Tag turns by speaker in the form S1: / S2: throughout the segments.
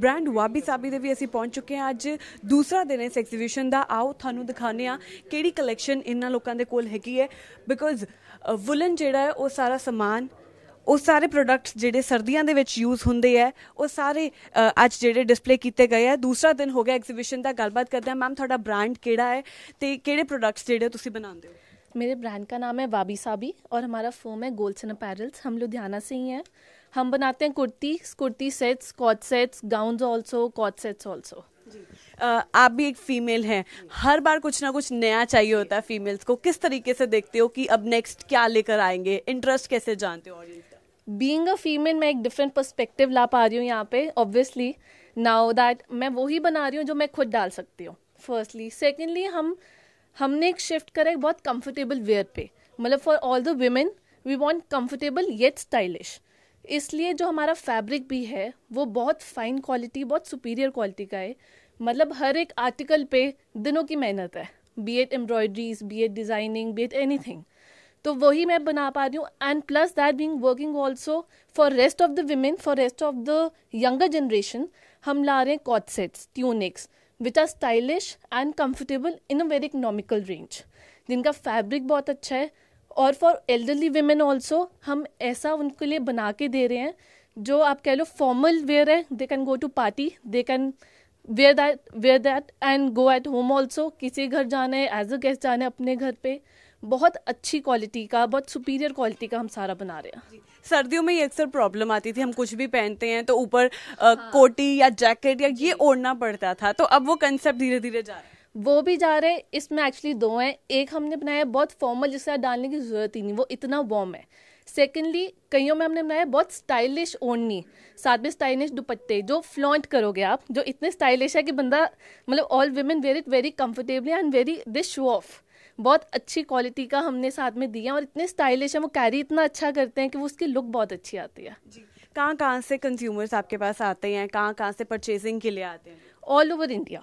S1: Brand ਵਾਬੀ ਸਾਬੀ ਦੇ ਵੀ ਅਸੀਂ ਪਹੁੰਚ ਚੁੱਕੇ ਹਾਂ ਅੱਜ ਦੂਸਰਾ ਦਿਨ ਇਸ ਐਗਜ਼ੀਬਿਸ਼ਨ ਦਾ ਆਓ ਤੁਹਾਨੂੰ ਦਿਖਾਣੇ ਆ ਕਿਹੜੀ ਕਲੈਕਸ਼ਨ ਇਹਨਾਂ ਲੋਕਾਂ ਦੇ ਕੋਲ ਹੈਗੀ ਹੈ ਬਿਕੋਜ਼ ਵੁਲਨ ਜਿਹੜਾ ਹੈ ਉਹ ਸਾਰਾ ਸਮਾਨ ਉਹ ਸਾਰੇ ਪ੍ਰੋਡਕਟਸ ਜਿਹੜੇ ਸਰਦੀਆਂ ਦੇ ਵਿੱਚ ਯੂਜ਼ ਹੁੰਦੇ ਆ ਉਹ ਸਾਰੇ ਅੱਜ ਜਿਹੜੇ ਡਿਸਪਲੇ ਕੀਤੇ ਗਏ ਆ ਦੂਸਰਾ ਦਿਨ ਹੋ ਗਿਆ ਐਗਜ਼ੀਬਿਸ਼ਨ ਦਾ ਗੱਲਬਾਤ ਕਰਦੇ ਆ ਮੈਮ ਤੁਹਾਡਾ ਬ੍ਰਾਂਡ ਕਿਹੜਾ ਹੈ ਤੇ ਕਿਹੜੇ ਪ੍ਰੋਡਕਟਸ ਜਿਹੜੇ ਤੁਸੀਂ ਬਣਾਉਂਦੇ ਹੋ
S2: ਮੇਰੇ ਬ੍ਰਾਂਡ ਦਾ ਨਾਮ ਹੈ ਵਾਬੀ ਸਾਬੀ ਔਰ ਹਮਾਰਾ ਫਰਮ ਹੈ ਗੋਲਸਨ ਅਪੈਰਲਸ ਹਮ ਲੁਧਿਆਣਾ ਸੇ ਹੀ ਹੈ हम बनाते हैं kurti kurti sets coord sets gown also coord sets also
S1: आप भी एक फीमेल हैं हर बार कुछ ना कुछ नया चाहिए होता है फीमेल्स को किस तरीके से देखते हो कि अब नेक्स्ट क्या लेकर आएंगे इंटरेस्ट कैसे जानते हो ऑडियंस
S2: बींग अ फीमेल मैं एक डिफरेंट पर्सपेक्टिव ला पा रही हूँ यहाँ पे ऑब्वियसली नाउ दैट मैं वही बना रही हूँ जो मैं खुद डाल सकती हूँ फर्स्टली सेकेंडली हम हमने एक शिफ्ट करा एक बहुत कंफर्टेबल वेयर पे मतलब for all the women we want comfortable yet stylish इसलिए जो हमारा फैब्रिक भी है वो बहुत फाइन क्वालिटी बहुत सुपीरियर क्वालिटी का है मतलब हर एक आर्टिकल पे दिनों की मेहनत है beaded embroideries beaded designing beaded any तो वही मैं बना पा रही हूँ and plus that being working also for rest of the women for rest of the younger generation हम ला रहे हैं coord sets tunics which are stylish and comfortable in a very economical range जिनका फैब्रिक बहुत अच्छा है और for elderly women also हम ऐसा उनके लिए बना के दे रहे हैं जो आप कह लो फॉर्मल वेयर है they can go to party they can wear that wear that and go at home also किसी घर जाना है एज अ गेस्ट जाना है अपने घर पे बहुत अच्छी क्वालिटी का बहुत सुपीरियर क्वालिटी का हम सारा
S1: बना रहे हैं सर्दियों में ये अक्सर प्रॉब्लम आती थी हम कुछ भी पहनते हैं तो ऊपर हाँ। कोटी या जैकेट या ये ओढ़ना पड़ता था तो अब वो कंसेप्ट धीरे धीरे जा रहा है वो भी जा रहे हैं इसमें
S2: एक्चुअली दो हैं एक हमने बनाया बहुत फॉर्मल जिसे डालने की ज़रूरत ही नहीं वो इतना वॉर्म है सेकेंडली कईयों में हमने बनाया बहुत स्टाइलिश ओढ़नी साथ में स्टाइलिश दुपट्टे जो फ्लॉन्ट करोगे आप जो इतने स्टाइलिश है कि बंदा मतलब all women wear it very comfortably and very this show off बहुत अच्छी क्वालिटी का हमने साथ में दिया और इतने स्टाइलिश है वो कैरी इतना अच्छा
S1: करते हैं कि वो उसकी लुक बहुत अच्छी आती है कहाँ कहाँ से कंज्यूमर्स आपके पास आते हैं कहाँ कहाँ से परचेजिंग के लिए आते हैं ऑल ओवर इंडिया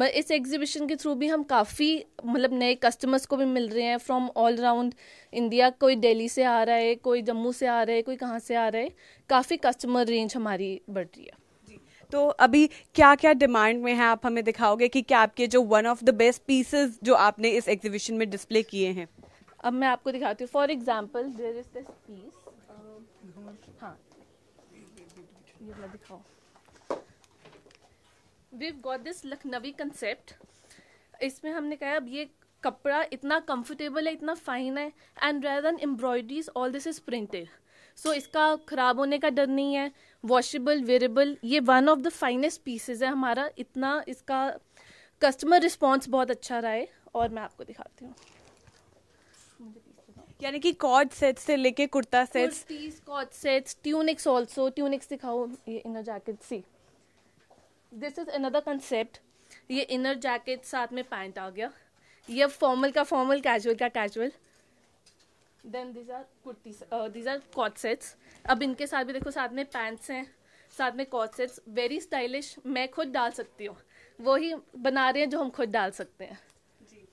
S1: इस एग्जीबिशन के थ्रू भी हम काफ़ी
S2: मतलब नए कस्टमर्स को भी मिल रहे हैं फ्रॉम ऑल अराउंड इंडिया कोई दिल्ली से आ रहा है कोई जम्मू से आ रहा है कोई कहाँ से आ रहा है काफ़ी कस्टमर रेंज हमारी बढ़ रही है
S1: तो अभी क्या क्या डिमांड में है आप हमें दिखाओगे कि क्या आपके जो one of the best pieces जो आपने इस एग्जीबिशन में डिस्प्ले किए हैं
S2: अब मैं आपको दिखाती हूँ for example there is this piece हाँ ये दिखाओ we got this Lucknowi concept इसमें हमने कहा अब ये कपड़ा इतना कंफर्टेबल है इतना फाइन है and rather than embroideries all this is printed so इसका ख़राब होने का डर नहीं है वॉशेबल वेरेबल ये one of the finest pieces है हमारा इतना इसका कस्टमर रिस्पॉन्स बहुत अच्छा रहा है और
S1: मैं आपको दिखाती हूँ यानी कि कॉड सेट से लेके kurta sets
S2: coord sets tunics also tunics दिखाओ ये
S1: inner jacket see
S2: this is another concept ये इनर जैकेट साथ में पैंट आ गया ये फॉर्मल का फॉर्मल कैजुअल का casual then these are kurtis these are coord sets अब इनके साथ भी देखो साथ में पैंट्स हैं साथ में कॉट सेट्स वेरी स्टाइलिश मैं खुद डाल सकती हूँ वही बना रहे हैं जो हम खुद डाल सकते हैं जी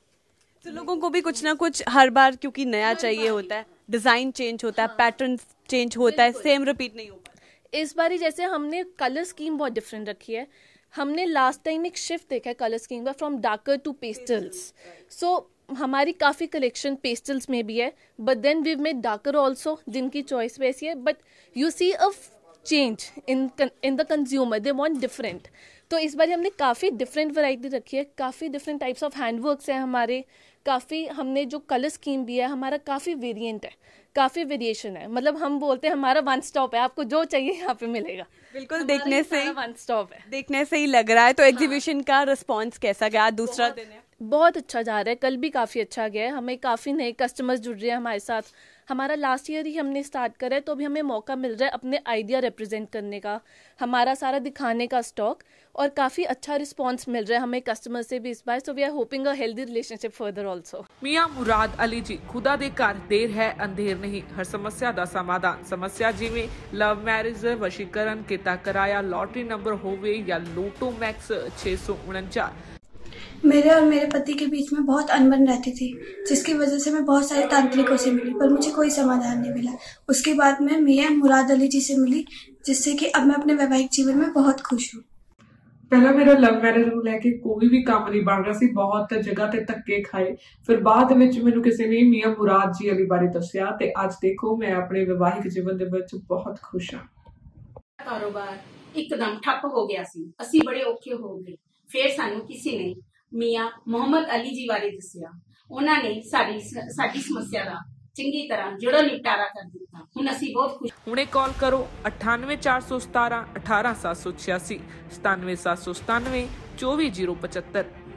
S1: तो लोगों को भी कुछ ना कुछ हर बार क्योंकि नया चाहिए होता है डिजाइन चेंज होता है पैटर्न हाँ। चेंज होता है सेम रिपीट नहीं होता इस बारी जैसे हमने कलर स्कीम बहुत डिफरेंट
S2: रखी है हमने लास्ट टाइम एक शिफ्ट देखा है कलर स्कीम का from darker to pastels so हमारी काफ़ी कलेक्शन पेस्टल्स में भी है but then we made darker also जिनकी चॉइस वैसी है but you see a change in in the consumer they want different तो इस बार हमने काफ़ी डिफरेंट वैरायटी रखी है काफ़ी डिफरेंट टाइप्स ऑफ हैंडवर्क्स हैं हमारे काफ़ी हमने जो कलर स्कीम भी है हमारा काफ़ी वेरिएंट है काफ़ी वेरिएशन है मतलब हम
S1: बोलते हैं हमारा वन स्टॉप है आपको जो चाहिए यहाँ पे मिलेगा
S2: बिल्कुल देखने से वन
S1: स्टॉप है देखने से ही लग रहा है तो एग्जीबिशन हाँ। का रिस्पॉन्स कैसा गया दूसरा दिन है बहुत अच्छा जा रहा
S2: है कल भी काफ़ी अच्छा गया है हमें काफ़ी नए कस्टमर्स जुड़ रहे हैं हमारे साथ हमारा लास्ट ईयर ही हमने स्टार्ट करा है तो अभी हमें मौका मिल रहा है अपने आइडिया रिप्रेजेंट करने का हमारा सारा दिखाने का स्टॉक और काफ़ी अच्छा रिस्पॉन्स मिल रहा है हमें कस्टमर से भी इस बार so we are hoping a healthy relationship further also Mian Murad Ali जी खुदा दे कर देर है अंधेर नहीं हर समस्या ਦਾ ਸਮਾਧਾਨ ਸਮੱਸਿਆ ਜਿਵੇਂ ਲਵ ਮੈਰਿਜ ਵਸ਼ੀਕਰਨ ਕੀਤਾ ਕਰਾਇਆ ਲੋਟਰੀ ਨੰਬਰ ਹੋਵੇ ਜਾਂ ਲੋਟੋ ਮੈਕਸ 649
S1: मेरे और मेरे पति के बीच में बहुत अनबन रहती थी जिसकी वजह से मैं बहुत सारे तांत्रिकों से मिली पर मुझे कोई समाधान नहीं मिला उसके बाद में मैं मुराद अली जी से मिली जिससे कि अब मैं अपने वैवाहिक जीवन में बहुत खुश हूँ पहला मेरा
S2: लव मैरिज रूल कोई भी काम नहीं बन रहा सी बहुत जगह ते धक्के खाए फिर बाद में मैं किसी ने मियां मुराद जी अली बारे दसिया ते आज देखो मैं अपने
S1: वैवाहिक जीवन दे विच बहुत खुश हां
S2: कारोबार एकदम ठप हो गया सी असी बड़े ओके हो गए फिर सानू किसी ने मिया मोहम्मद अली जी बारे दसिया उन्होंने समस्या का चंगी तरह जुड़ो निपटारा कर दिया हूं असि बहुत खुश हूने कॉल करो अठानवे चार सौ सतारा अठारह सात सौ छियासी सतानवे सात सौ सतानवे चौबीस जीरो पचहत्तर